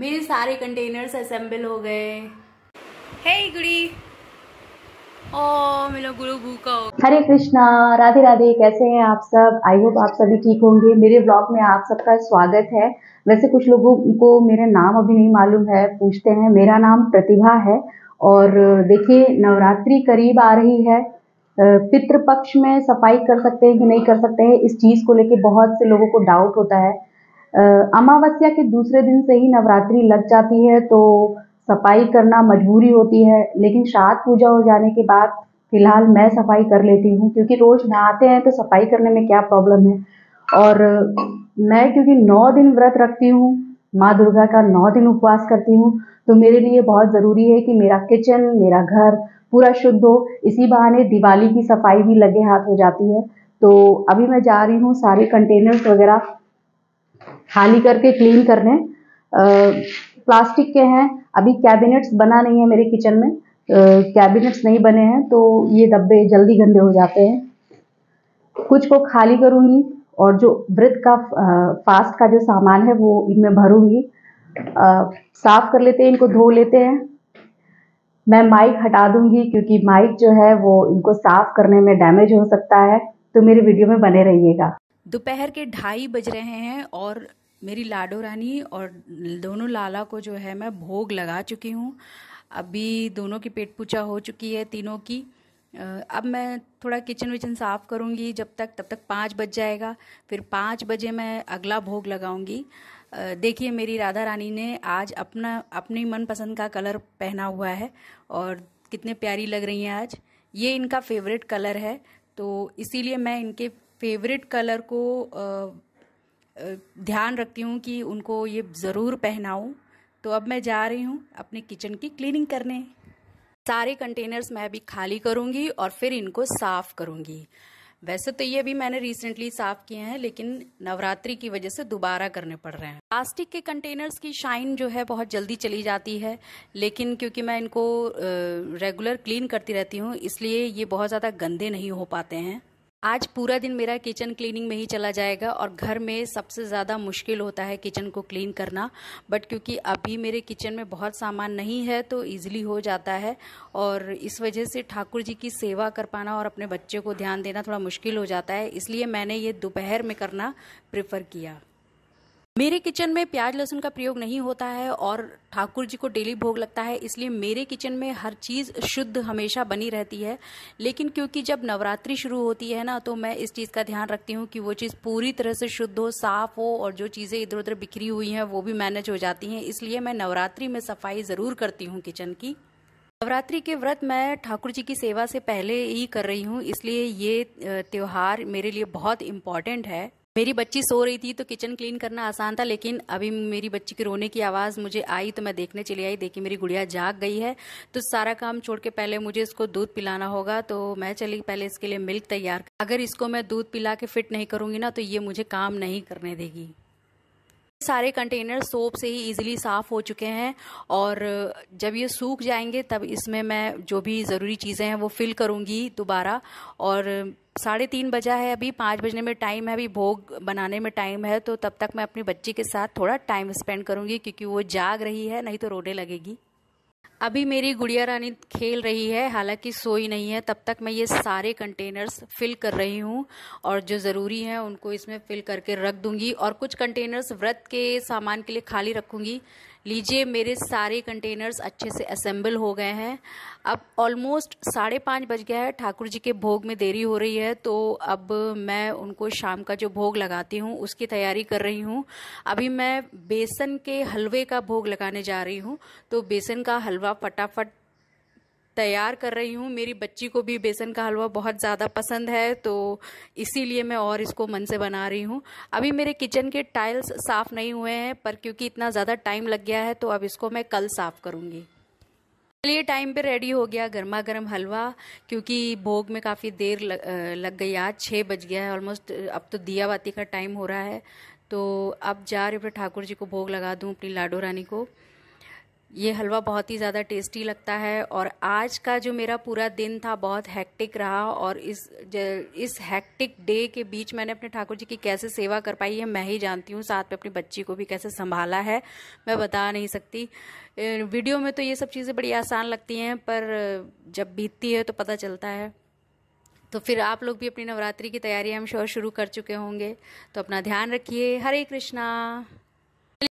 मेरे सारे containers assemble हो गए हे hey, गुड़ी ओ मेरा गुरु भूखा हो हरे कृष्णा राधे राधे कैसे हैं आप सब आई होप आप सभी ठीक होंगे मेरे ब्लॉग में आप सबका स्वागत है वैसे कुछ लोगों को मेरा नाम अभी नहीं मालूम है पूछते हैं मेरा नाम प्रतिभा है और देखिए नवरात्रि करीब आ रही है पितृपक्ष में सफाई कर सकते हैं कि नहीं कर सकते हैं इस चीज़ को लेके बहुत से लोगों को डाउट होता है अमावस्या के दूसरे दिन से ही नवरात्रि लग जाती है तो सफाई करना मजबूरी होती है लेकिन शाद पूजा हो जाने के बाद फिलहाल मैं सफाई कर लेती हूँ क्योंकि रोज़ नहाते हैं तो सफाई करने में क्या प्रॉब्लम है और मैं क्योंकि नौ दिन व्रत रखती हूँ माँ दुर्गा का नौ दिन उपवास करती हूँ तो मेरे लिए बहुत ज़रूरी है कि मेरा किचन मेरा घर पूरा शुद्ध हो इसी बहाने दिवाली की सफाई भी लगे हाथ हो जाती है तो अभी मैं जा रही हूँ सारे कंटेनर्स वगैरह खाली करके क्लीन करने प्लास्टिक के हैं अभी कैबिनेट्स बना नहीं है मेरे किचन में कैबिनेट्स नहीं बने हैं तो ये डब्बे जल्दी गंदे हो जाते हैं कुछ को खाली करूँगी और जो व्रत का फास्ट का जो सामान है वो इनमें भरूंगी साफ कर लेते हैं इनको धो लेते हैं मैं माइक हटा दूंगी क्योंकि माइक जो है वो इनको साफ करने में डैमेज हो सकता है तो मेरी वीडियो में बने रहिएगा दोपहर के ढाई बज रहे हैं और मेरी लाडो रानी और दोनों लाला को जो है मैं भोग लगा चुकी हूँ अभी दोनों की पेट पूछा हो चुकी है तीनों की अब मैं थोड़ा किचन विचन साफ़ करूँगी जब तक तब तक पाँच बज जाएगा फिर पाँच बजे मैं अगला भोग लगाऊँगी देखिए मेरी राधा रानी ने आज अपना अपनी मनपसंद का कलर पहना हुआ है और कितने प्यारी लग रही हैं आज ये इनका फेवरेट कलर है तो इसीलिए मैं इनके फेवरेट कलर को ध्यान रखती हूँ कि उनको ये ज़रूर पहनाऊँ तो अब मैं जा रही हूँ अपने किचन की क्लीनिंग करने सारे कंटेनर्स मैं अभी खाली करूँगी और फिर इनको साफ़ करूँगी वैसे तो ये अभी मैंने रिसेंटली साफ किए हैं लेकिन नवरात्रि की वजह से दोबारा करने पड़ रहे हैं प्लास्टिक के कंटेनर्स की शाइन जो है बहुत जल्दी चली जाती है लेकिन क्योंकि मैं इनको रेगुलर क्लीन करती रहती हूँ इसलिए ये बहुत ज़्यादा गंदे नहीं हो पाते हैं आज पूरा दिन मेरा किचन क्लीनिंग में ही चला जाएगा और घर में सबसे ज़्यादा मुश्किल होता है किचन को क्लीन करना बट क्योंकि अभी मेरे किचन में बहुत सामान नहीं है तो इजीली हो जाता है और इस वजह से ठाकुर जी की सेवा कर पाना और अपने बच्चे को ध्यान देना थोड़ा मुश्किल हो जाता है इसलिए मैंने ये दोपहर में करना प्रेफर किया मेरे किचन में प्याज लहसुन का प्रयोग नहीं होता है और ठाकुर जी को डेली भोग लगता है इसलिए मेरे किचन में हर चीज़ शुद्ध हमेशा बनी रहती है लेकिन क्योंकि जब नवरात्रि शुरू होती है ना तो मैं इस चीज़ का ध्यान रखती हूँ कि वो चीज़ पूरी तरह से शुद्ध हो साफ़ हो और जो चीज़ें इधर उधर बिखरी हुई हैं वो भी मैनेज हो जाती हैं इसलिए मैं नवरात्रि में सफाई ज़रूर करती हूँ किचन की नवरात्रि के व्रत मैं ठाकुर जी की सेवा से पहले ही कर रही हूँ इसलिए ये त्यौहार मेरे लिए बहुत इम्पॉर्टेंट है मेरी बच्ची सो रही थी तो किचन क्लीन करना आसान था लेकिन अभी मेरी बच्ची के रोने की आवाज़ मुझे आई तो मैं देखने चली आई देखी मेरी गुड़िया जाग गई है तो सारा काम छोड़ के पहले मुझे इसको दूध पिलाना होगा तो मैं चली पहले इसके लिए मिल्क तैयार अगर इसको मैं दूध पिला के फिट नहीं करूँगी ना तो ये मुझे काम नहीं करने देगी सारे कंटेनर सोप से ही इजीली साफ़ हो चुके हैं और जब ये सूख जाएंगे तब इसमें मैं जो भी ज़रूरी चीज़ें हैं वो फिल करूँगी दोबारा और साढ़े तीन बजा है अभी पाँच बजने में टाइम है अभी भोग बनाने में टाइम है तो तब तक मैं अपनी बच्ची के साथ थोड़ा टाइम स्पेंड करूँगी क्योंकि वो जाग रही है नहीं तो रोने लगेगी अभी मेरी गुड़िया रानी खेल रही है हालांकि सोई नहीं है तब तक मैं ये सारे कंटेनर्स फिल कर रही हूँ और जो ज़रूरी हैं उनको इसमें फिल करके रख दूँगी और कुछ कंटेनर्स व्रत के सामान के लिए खाली रखूँगी लीजिए मेरे सारे कंटेनर्स अच्छे से असेंबल हो गए हैं अब ऑलमोस्ट साढ़े पाँच बज गया है ठाकुर जी के भोग में देरी हो रही है तो अब मैं उनको शाम का जो भोग लगाती हूँ उसकी तैयारी कर रही हूँ अभी मैं बेसन के हलवे का भोग लगाने जा रही हूँ तो बेसन का हलवा फटाफट तैयार कर रही हूँ मेरी बच्ची को भी बेसन का हलवा बहुत ज़्यादा पसंद है तो इसीलिए मैं और इसको मन से बना रही हूँ अभी मेरे किचन के टाइल्स साफ़ नहीं हुए हैं पर क्योंकि इतना ज़्यादा टाइम लग गया है तो अब इसको मैं कल साफ़ करूँगी चलिए टाइम पे रेडी हो गया गर्मा गर्म हलवा क्योंकि भोग में काफ़ी देर लग, लग गई आज छः बज गया है ऑलमोस्ट अब तो दिया बाती का टाइम हो रहा है तो अब जा रही ठाकुर जी को भोग लगा दूँ अपनी लाडो रानी को ये हलवा बहुत ही ज़्यादा टेस्टी लगता है और आज का जो मेरा पूरा दिन था बहुत हैक्टिक रहा और इस इस हैक्टिक डे के बीच मैंने अपने ठाकुर जी की कैसे सेवा कर पाई है मैं ही जानती हूँ साथ में अपनी बच्ची को भी कैसे संभाला है मैं बता नहीं सकती वीडियो में तो ये सब चीज़ें बड़ी आसान लगती हैं पर जब बीतती है तो पता चलता है तो फिर आप लोग भी अपनी नवरात्रि की तैयारी हम श्योर शुरू कर चुके होंगे तो अपना ध्यान रखिए हरे कृष्णा